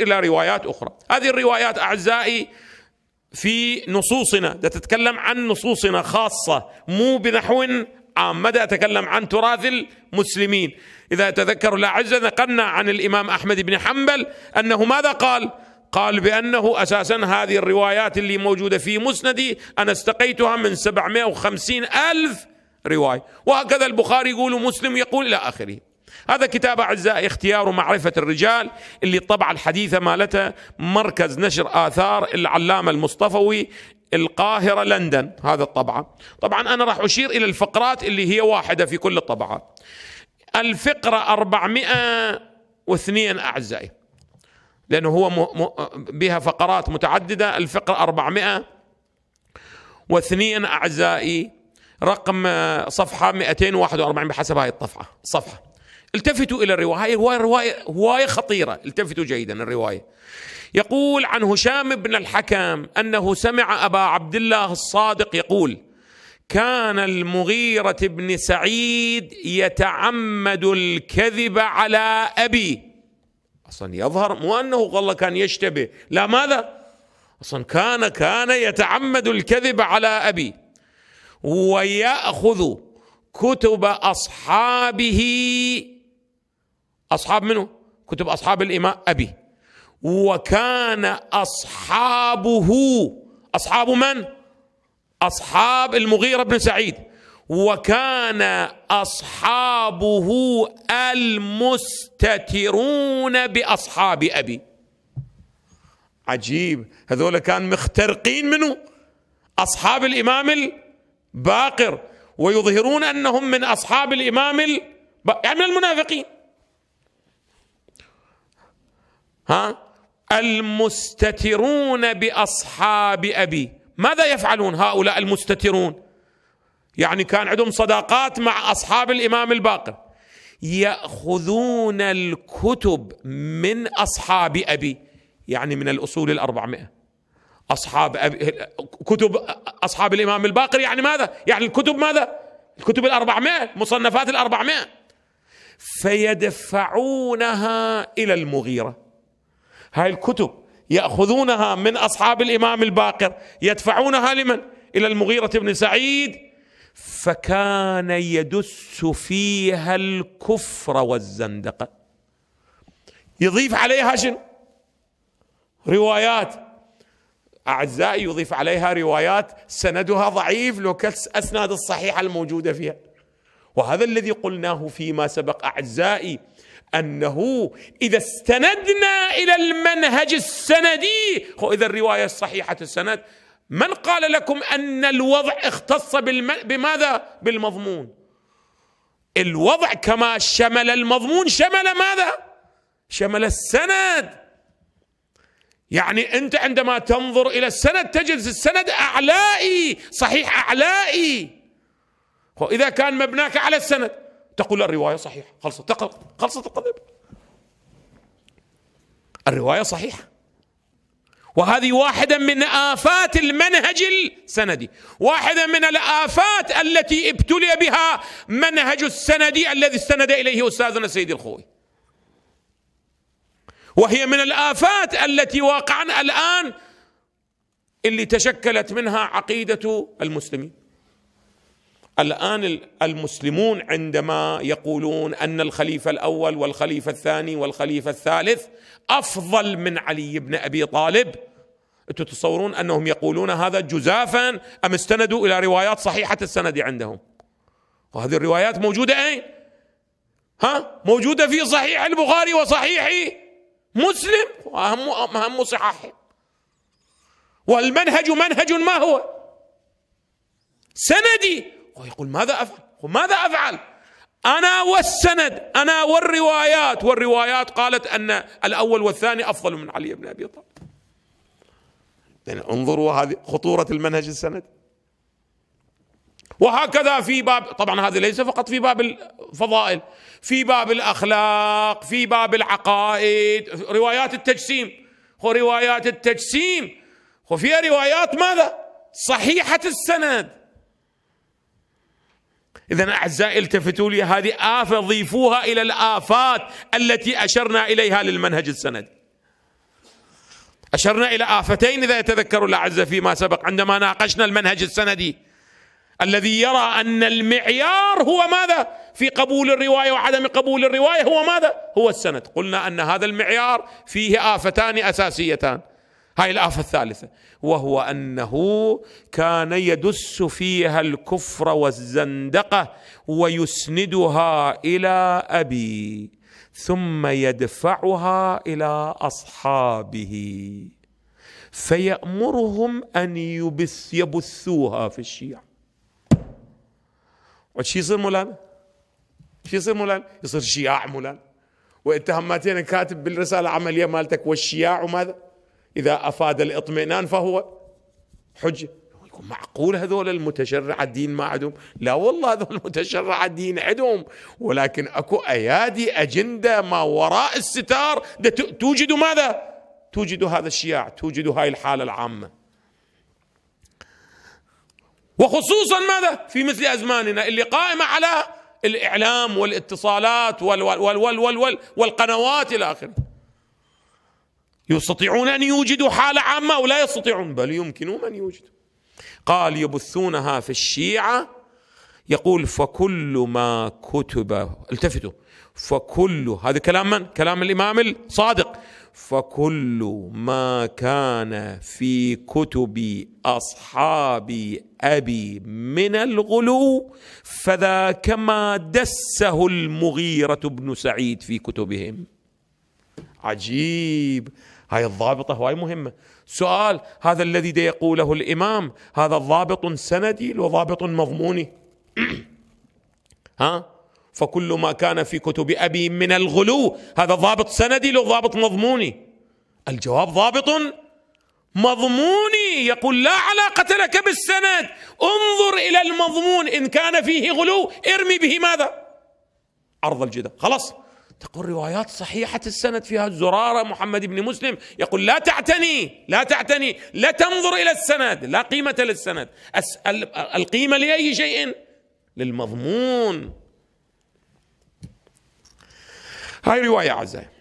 إلى روايات أخرى هذه الروايات أعزائي في نصوصنا تتكلم عن نصوصنا خاصة مو بنحو عام مدى أتكلم عن تراث المسلمين إذا تذكروا الله عز نقلنا عن الإمام أحمد بن حنبل أنه ماذا قال قال بأنه أساسا هذه الروايات اللي موجودة في مسندي أنا استقيتها من 750 ألف رواية وهكذا البخاري يقول ومسلم يقول إلى آخره هذا كتاب أعزائي اختيار معرفة الرجال اللي طبع الحديثة مالته مركز نشر آثار العلامة المصطفوي القاهرة لندن هذا الطبعة طبعا أنا راح أشير إلى الفقرات اللي هي واحدة في كل الطبعات الفقرة 402 أعزائي لأنه هو م... م... بها فقرات متعددة الفقرة 402 أعزائي رقم صفحة 241 بحسب هاي الطفحة صفحة التفتوا إلى الرواية هي رواية, رواية خطيرة التفتوا جيدا الرواية يقول عن هشام بن الحكم أنه سمع أبا عبد الله الصادق يقول كان المغيرة بن سعيد يتعمد الكذب على أبي أصلا يظهر مو أنه والله كان يشتبه لا ماذا أصلا كان كان يتعمد الكذب على أبي ويأخذ كتب أصحابه أصحاب منه كتب أصحاب الإمام أبي وكان أصحابه أصحاب من؟ أصحاب المغيرة بن سعيد وكان أصحابه المستترون بأصحاب أبي عجيب هذول كان مخترقين منه أصحاب الإمام الباقر ويظهرون أنهم من أصحاب الإمام الب... يعني من المنافقين ها المستترون باصحاب ابي ماذا يفعلون هؤلاء المستترون يعني كان عندهم صداقات مع اصحاب الامام الباقر ياخذون الكتب من اصحاب ابي يعني من الاصول الاربعمائه اصحاب أبي كتب اصحاب الامام الباقر يعني ماذا؟ يعني الكتب ماذا؟ الكتب الاربعمائه المصنفات الاربعمائه فيدفعونها الى المغيره هاي الكتب ياخذونها من اصحاب الامام الباقر يدفعونها لمن؟ الى المغيره بن سعيد فكان يدس فيها الكفر والزندقه يضيف عليها شنو؟ روايات اعزائي يضيف عليها روايات سندها ضعيف لو كالاسناد الصحيحه الموجوده فيها وهذا الذي قلناه فيما سبق اعزائي أنه إذا استندنا إلى المنهج السندي إذا الرواية الصحيحة السند من قال لكم أن الوضع اختص بالم... بماذا؟ بالمضمون الوضع كما شمل المضمون شمل ماذا؟ شمل السند يعني انت عندما تنظر الى السند تجد السند اعلائي صحيح اعلائي واذا كان مبناك على السند تقول الرواية صحيحة خلصت خلصت القضية الرواية صحيحة وهذه واحدة من آفات المنهج السندي واحدة من الآفات التي ابتلي بها منهج السندي الذي استند إليه أستاذنا سيد الخوي وهي من الآفات التي واقعا الآن اللي تشكلت منها عقيدة المسلمين الان المسلمون عندما يقولون ان الخليفه الاول والخليفه الثاني والخليفه الثالث افضل من علي بن ابي طالب انتم تتصورون انهم يقولون هذا جزافا ام استندوا الى روايات صحيحه السند عندهم وهذه الروايات موجوده اين؟ ها؟ موجوده في صحيح البخاري وصحيح مسلم واهم اهم صحاح والمنهج منهج ما هو؟ سندي ويقول ماذا أفعل ماذا أفعل أنا والسند أنا والروايات والروايات قالت أن الأول والثاني أفضل من علي بن أبي طالب يعني انظروا هذه خطورة المنهج السند وهكذا في باب طبعا هذا ليس فقط في باب الفضائل في باب الأخلاق في باب العقائد روايات التجسيم روايات التجسيم وفيها روايات ماذا صحيحة السند إذا أعزائي التفتوا لي هذه آفة ضيفوها إلى الآفات التي أشرنا إليها للمنهج السندي أشرنا إلى آفتين إذا يتذكر الاعزاء فيما سبق عندما ناقشنا المنهج السندي الذي يرى أن المعيار هو ماذا في قبول الرواية وعدم قبول الرواية هو ماذا هو السند قلنا أن هذا المعيار فيه آفتان أساسيتان هاي الآفة الثالثة وهو أنه كان يدس فيها الكفر والزندقة ويسندها إلى أبي ثم يدفعها إلى أصحابه فيأمرهم أن يبث يبثوها في الشيعة وش يصير مولانا شو يصير مولانا يصير شياع مولانا وانت همتين كاتب بالرسالة العملية مالتك والشياع وماذا إذا أفاد الاطمئنان فهو حجة معقول هذول المتشرع الدين ما عندهم لا والله هذول المتشرع الدين عندهم ولكن أكو أيادي أجندة ما وراء الستار توجد ماذا توجد هذا الشياع توجد هاي الحالة العامة وخصوصا ماذا في مثل أزماننا اللي قائمة على الإعلام والاتصالات وال وال وال وال وال والقنوات إلى آخره يستطيعون أن يوجدوا حالة عامة أو لا يستطيعون بل يمكنهم أن يوجدوا قال يبثونها في الشيعة يقول فكل ما كتب التفتوا فكل هذا كلام من؟ كلام الإمام الصادق فكل ما كان في كتب أصحاب أبي من الغلو فذا كما دسه المغيرة بن سعيد في كتبهم عجيب هاي الضابطة هواي مهمة سؤال هذا الذي يقوله الإمام هذا ضابط سندي وضابط مضموني ها فكل ما كان في كتب أبي من الغلو هذا ضابط سندي لو ضابط مضموني الجواب ضابط مضموني يقول لا علاقة لك بالسند انظر إلى المضمون إن كان فيه غلو ارمي به ماذا عرض الجدار خلاص تقول روايات صحيحة السند فيها زرارة محمد بن مسلم يقول لا تعتني لا تعتني لا تنظر إلى السند لا قيمة للسند القيمة لأي شيء للمضمون هاي رواية عزيزي